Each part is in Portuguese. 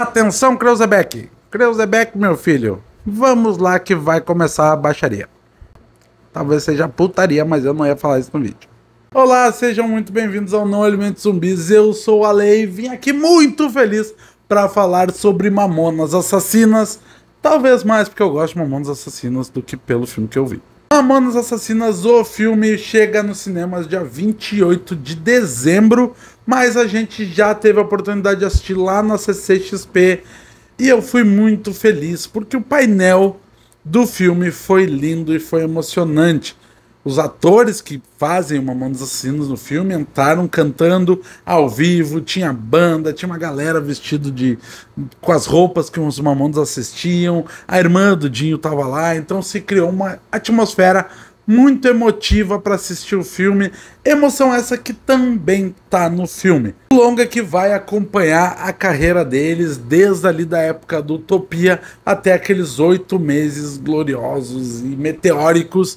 Atenção, Creuzebeck! Creuzebeck, meu filho, vamos lá que vai começar a baixaria. Talvez seja putaria, mas eu não ia falar isso no vídeo. Olá, sejam muito bem-vindos ao Não Alimento Zumbis. Eu sou a Lei e vim aqui muito feliz para falar sobre Mamonas Assassinas. Talvez mais porque eu gosto de Mamonas Assassinas do que pelo filme que eu vi. Mamonas Assassinas, o filme, chega nos cinemas dia 28 de dezembro, mas a gente já teve a oportunidade de assistir lá na CCXP e eu fui muito feliz porque o painel do filme foi lindo e foi emocionante os atores que fazem uma mão dos assassinos no filme entraram cantando ao vivo, tinha banda, tinha uma galera vestido de com as roupas que os mamondos assistiam, a irmã do Dinho tava lá, então se criou uma atmosfera muito emotiva para assistir o filme. Emoção essa que também tá no filme. Longa que vai acompanhar a carreira deles desde ali da época do Utopia até aqueles oito meses gloriosos e meteóricos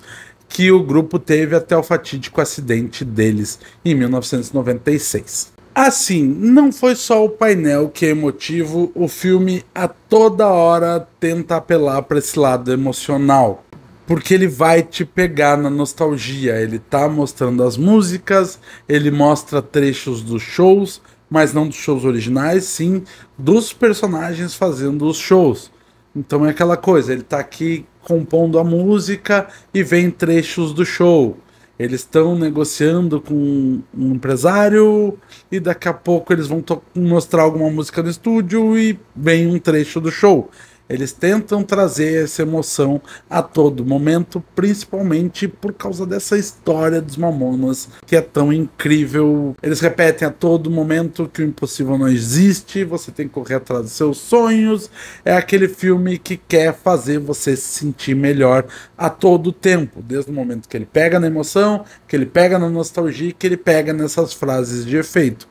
que o grupo teve até o fatídico acidente deles em 1996. Assim, não foi só o painel que é emotivo, o filme a toda hora tenta apelar para esse lado emocional, porque ele vai te pegar na nostalgia. Ele tá mostrando as músicas, ele mostra trechos dos shows, mas não dos shows originais, sim dos personagens fazendo os shows. Então é aquela coisa, ele está aqui compondo a música e vem trechos do show. Eles estão negociando com um empresário e daqui a pouco eles vão mostrar alguma música no estúdio e vem um trecho do show. Eles tentam trazer essa emoção a todo momento, principalmente por causa dessa história dos Mamonas que é tão incrível. Eles repetem a todo momento que o impossível não existe, você tem que correr atrás dos seus sonhos. É aquele filme que quer fazer você se sentir melhor a todo tempo, desde o momento que ele pega na emoção, que ele pega na nostalgia, que ele pega nessas frases de efeito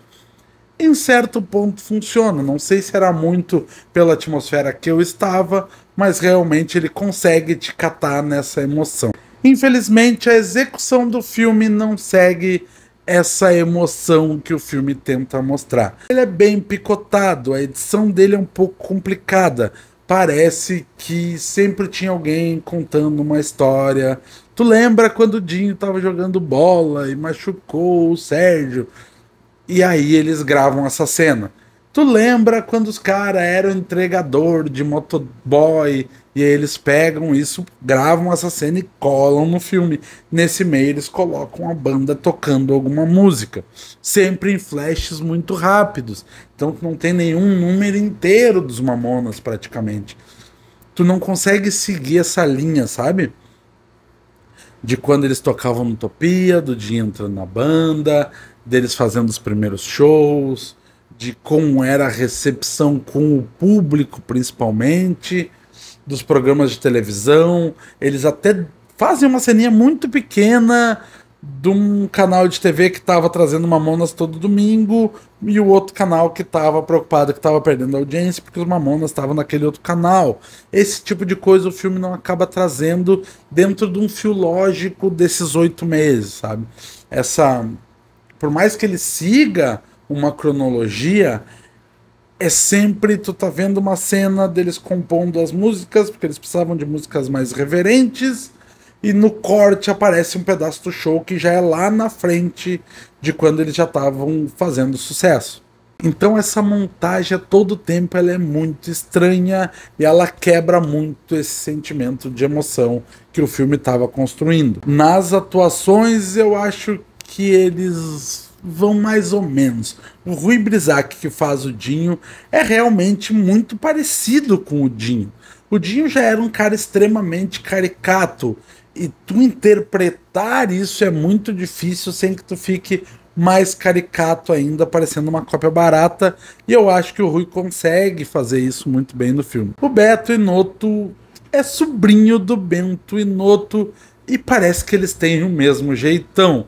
em certo ponto funciona. Não sei se era muito pela atmosfera que eu estava, mas realmente ele consegue te catar nessa emoção. Infelizmente, a execução do filme não segue essa emoção que o filme tenta mostrar. Ele é bem picotado, a edição dele é um pouco complicada. Parece que sempre tinha alguém contando uma história. Tu lembra quando o Dinho estava jogando bola e machucou o Sérgio? E aí eles gravam essa cena. Tu lembra quando os caras eram entregador de motoboy e eles pegam isso, gravam essa cena e colam no filme. Nesse meio eles colocam a banda tocando alguma música, sempre em flashes muito rápidos. Então tu não tem nenhum número inteiro dos Mamonas praticamente. Tu não consegue seguir essa linha, sabe? De quando eles tocavam no Utopia, do dia entrando na banda, deles fazendo os primeiros shows, de como era a recepção com o público, principalmente, dos programas de televisão. Eles até fazem uma ceninha muito pequena de um canal de TV que estava trazendo Mamonas todo domingo e o outro canal que estava preocupado que estava perdendo audiência porque os Mamonas estavam naquele outro canal. Esse tipo de coisa o filme não acaba trazendo dentro de um fio lógico desses oito meses, sabe? Essa por mais que ele siga uma cronologia, é sempre tu tá vendo uma cena deles compondo as músicas, porque eles precisavam de músicas mais reverentes, e no corte aparece um pedaço do show que já é lá na frente de quando eles já estavam fazendo sucesso. Então essa montagem a todo tempo ela é muito estranha e ela quebra muito esse sentimento de emoção que o filme estava construindo. Nas atuações eu acho que eles vão mais ou menos. O Rui Brisac, que faz o Dinho, é realmente muito parecido com o Dinho. O Dinho já era um cara extremamente caricato. E tu interpretar isso é muito difícil sem que tu fique mais caricato ainda, parecendo uma cópia barata. E eu acho que o Rui consegue fazer isso muito bem no filme. O Beto Inoto é sobrinho do Bento Inoto e parece que eles têm o mesmo jeitão.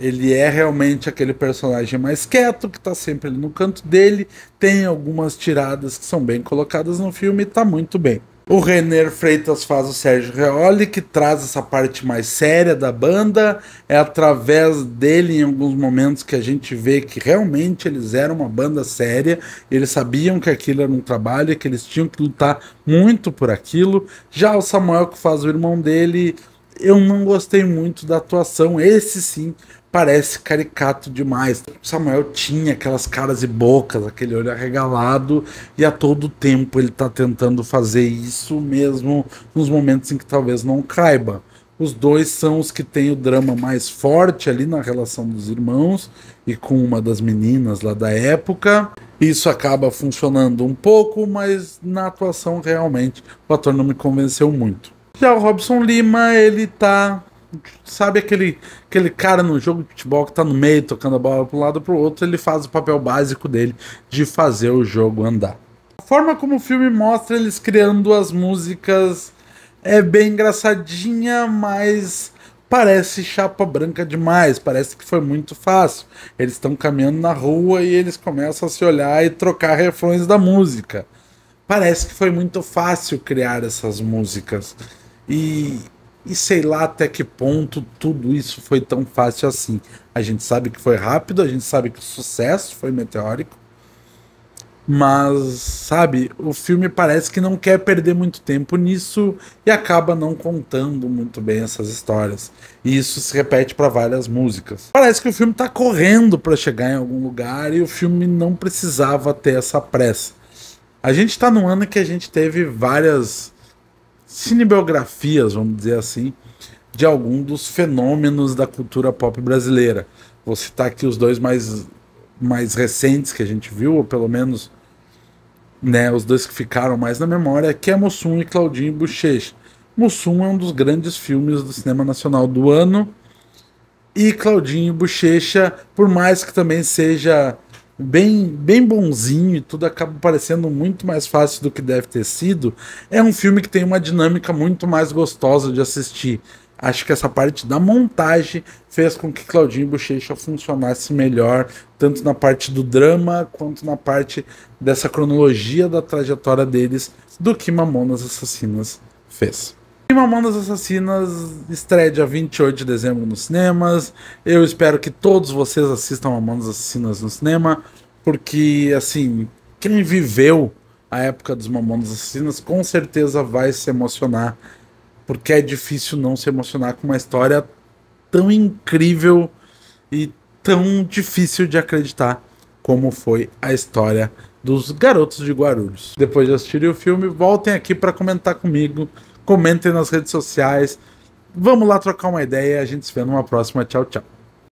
Ele é realmente aquele personagem mais quieto, que tá sempre ali no canto dele. Tem algumas tiradas que são bem colocadas no filme e tá muito bem. O Renner Freitas faz o Sérgio Reoli, que traz essa parte mais séria da banda. É através dele, em alguns momentos, que a gente vê que realmente eles eram uma banda séria. Eles sabiam que aquilo era um trabalho, que eles tinham que lutar muito por aquilo. Já o Samuel, que faz o irmão dele, eu não gostei muito da atuação. Esse sim parece caricato demais. Samuel tinha aquelas caras e bocas, aquele olho arregalado, e a todo tempo ele está tentando fazer isso mesmo nos momentos em que talvez não caiba. Os dois são os que têm o drama mais forte ali na relação dos irmãos e com uma das meninas lá da época. Isso acaba funcionando um pouco, mas na atuação realmente o ator não me convenceu muito. Já o Robson Lima, ele tá Sabe aquele, aquele cara no jogo de futebol que tá no meio tocando a bola para um lado para o outro, ele faz o papel básico dele de fazer o jogo andar. A forma como o filme mostra eles criando as músicas é bem engraçadinha, mas parece chapa branca demais, parece que foi muito fácil. Eles estão caminhando na rua e eles começam a se olhar e trocar refrões da música. Parece que foi muito fácil criar essas músicas. E e sei lá até que ponto tudo isso foi tão fácil assim. A gente sabe que foi rápido, a gente sabe que o sucesso foi meteórico. Mas, sabe, o filme parece que não quer perder muito tempo nisso e acaba não contando muito bem essas histórias. E isso se repete para várias músicas. Parece que o filme está correndo para chegar em algum lugar e o filme não precisava ter essa pressa. A gente está num ano que a gente teve várias cinebiografias, vamos dizer assim, de algum dos fenômenos da cultura pop brasileira. Vou citar aqui os dois mais, mais recentes que a gente viu, ou pelo menos né, os dois que ficaram mais na memória, que é Mussum e Claudinho Bochecha. Mussum é um dos grandes filmes do cinema nacional do ano, e Claudinho Bochecha, por mais que também seja bem, bem bonzinho e tudo acaba parecendo muito mais fácil do que deve ter sido, é um filme que tem uma dinâmica muito mais gostosa de assistir. Acho que essa parte da montagem fez com que Claudinho Bochecha funcionasse melhor, tanto na parte do drama quanto na parte dessa cronologia da trajetória deles, do que Mamonas Assassinas fez. E Mamonas Assassinas estreia dia 28 de dezembro nos cinemas. Eu espero que todos vocês assistam Mamonas Assassinas no cinema, porque, assim, quem viveu a época dos Mamonas Assassinas com certeza vai se emocionar, porque é difícil não se emocionar com uma história tão incrível e tão difícil de acreditar como foi a história dos garotos de Guarulhos. Depois de assistirem o filme, voltem aqui para comentar comigo comentem nas redes sociais. Vamos lá trocar uma ideia. A gente se vê numa próxima. Tchau, tchau.